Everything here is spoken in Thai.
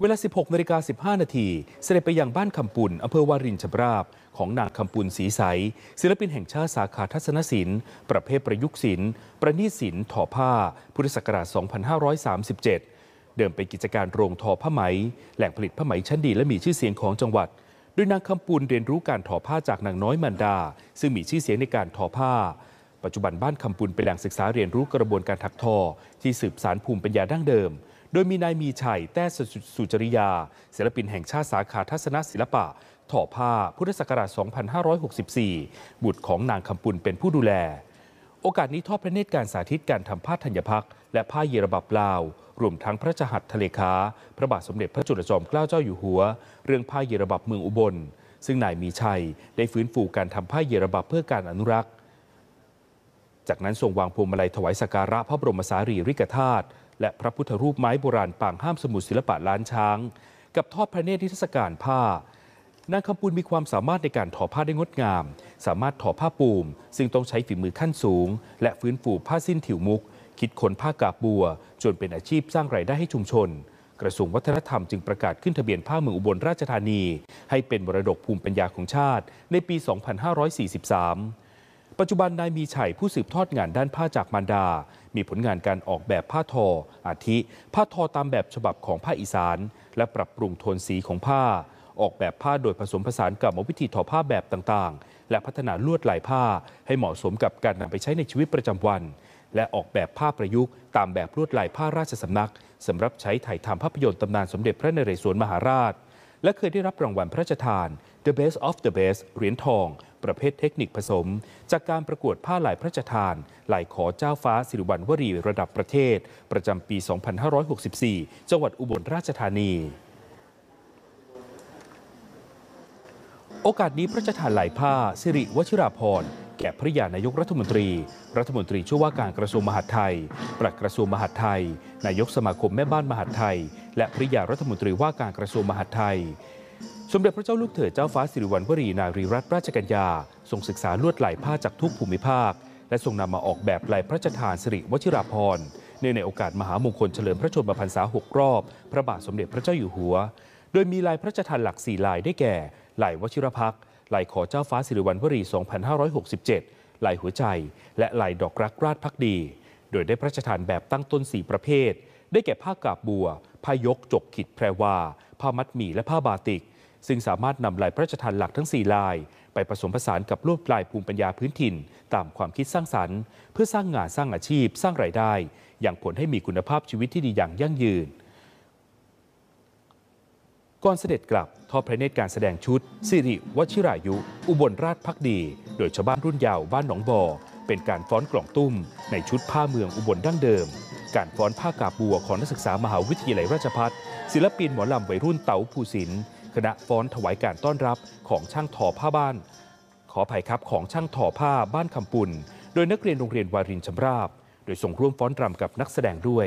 เวลา 16นาฬิกา 15 นาทีเสด็จไปยังบ้านคำปุนอำเภอวารินชำราบ ของนางคำปุนสีใส ศิลปินแห่งชาติสาขาทัศนศิลป์ ประเภทประยุกต์ศิลป์ ประณีตศิลป์ถอผ้า พุทธศักราช2537 เดิมเป็นกิจการโรงทอผ้าไหม แหล่งผลิตผ้าไหมชั้นดี และมีชื่อเสียงของจังหวัด โดยนางคำปุนเรียนรู้การถอผ้าจากนางน้อยมันดา ซึ่งมีชื่อเสียงในการถอผ้า ปัจจุบันบ้านคำปุนเป็นแหล่งศึกษาเรียนรู้กระบวนการถักทอ ที่สืบสานภูมิปัญญาดั้งเดิมดยมีนายมีชัย แต้สุจริยาศิลปินแห่งชาติ สาขา ทัศนศิลปะถอผ้าพุทธศักราช 2564 บุตรของนางคำปุลเป็นผู้ดูแล โอกาสนี้ทอดพระเนตรการสาธิตการทำผ้าธัญพักและผ้าเยรบับลาว รวมทั้งพระจหัตทะเลคาพระบาทสมเด็จพระจุลจอมเกล้าเจ้าอยู่หัว เรื่องผ้าเยรบับเมืองอุบลซึ่งนายมีชัยได้ฟื้นฟูการทำผ้าเยรบับเพื่อการอนุรักษ์จากนั้นทรงวางพวงมาลัย ถวายสักการะพระบรมสารีริกธาตุและพระพุทธรูปไม้โบราณปางห้ามสมุดศิลปะล้านช้าง กับทอดพระเนตรทีทเทศการผ้านางคำปูนมีความสามารถในการถอผ้าได้งดงาม สามารถถอผ้าปูมซึ่งต้องใช้ฝีมือขั้นสูง และฟื้นฟูผ้าสิ้นถิ่วมุก คิดขนผ้ากาบบัว จนเป็นอาชีพสร้างไรายได้ให้ชุมชน กระทรวงวัฒนธรรมจึงประกาศขึ้นทะเบียนผ้าเมืองอุบลราชธานี ให้เป็นมรดกภูมิปัญญาของชาติ ในปี 2543ปัจจุบันนายมีชัยผู้ สืบทอดงานด้านผ้าจากมารดา มีผลงานการออกแบบผ้าทอ อาทิผ้าทอตามแบบฉบับของภาคอีสาน และปรับปรุงโทนสีของผ้า ออกแบบผ้าโดยผสมผสานกับวิธีทอผ้าแบบต่าง ๆ และพัฒนาลวดลายผ้าให้เหมาะสมกับการนำไปใช้ในชีวิตประจำวัน และออกแบบผ้าประยุกต์ ตามแบบลวดลายผ้าราชสำนักสำหรับใช้ถ่ายทำภาพยนตร์ตำนาน สมเด็จพระนเรศวรมหาราช และเคยได้รับรางวัลพระราชทาน The Best of the Best เหรียญทองประเภทเทคนิคผสม จากการประกวดผ้าไหลพระราชทานไหลขอเจ้าฟ้าสิริวัณวรีระดับประเทศ ประจำปี 2564 จังหวัดอุบลราชธานี โอกาสนี้พระราชทานหลายผ้าสิริวชิราภรณ์แก่พระยานายกรัฐมนตรี รัฐมนตรีช่วยว่าการกระทรวงมหาดไทยปลัดกระทรวงมหาดไทย นายกสมาคมแม่บ้านมหาดไทย และพระยารัฐมนตรีว่าการกระทรวงมหาดไทยมเด็จพระเจ้าลูกเธอเจ้าฟ้าสิริวัณวรีนารีรัตนราชกัญญาทรงศึกษาลวดลายผ้าจากทุกภูมิภาค และทรงนำมาออกแบบลายพระราชทานสิริวชิราภรณ์นในโอกาสมหามงคลเฉลิมพระชนมพรรษาหกรอบ พระบาทสมเด็จพระเจ้าอยู่หัว โดยมีลายพระราชทานหลักสี่ลายได้แก่ลายวชิรพักลายขอเจ้าฟ้าสิริวัณวรี2567ลายหัวใจ และลายดอกรักราชพักดี โดยได้พระราชทานแบบตั้งต้น 4 ประเภท ได้แก่ผ้ากาบบัว ผ้ายก จกขิดแพรวาผ้ามัดหมี่ และผ้าบาติกซึ่งสามารถนำลายพระราชทานหลักทั้ง 4 ลาย ไปผสมผสานกับลวดลายภูมิปัญญาพื้นถิ่น ตามความคิดสร้างสรรค์ เพื่อสร้างงานสร้างอาชีพสร้างรายได้ อย่างผลให้มีคุณภาพชีวิตที่ดีอย่างยั่งยืน ก่อนเสด็จกลับทอดพระเนตรการแสดงชุดสิริวชิรายุ อุบลราชพักดี โดยชาวบ้านรุ่นยาวบ้านหนองบอเป็นการฟ้อนกล่องตุ้ม ในชุดผ้าเมืองอุบลดั้งเดิม การฟ้อนผ้ากาบบัวของนักศึกษามหาวิทยาลัยราชภัฏศิลปินหมอลำวัยรุ่นเต๋าภูสินคณะฟ้อนถวายการต้อนรับของช่างทอผ้าบ้าน ขออภัยครับของช่างทอผ้าบ้านคำปุ่น โดยนักเรียนโรงเรียนวารินชำราบ โดยส่งร่วมฟ้อนรำกับนักแสดงด้วย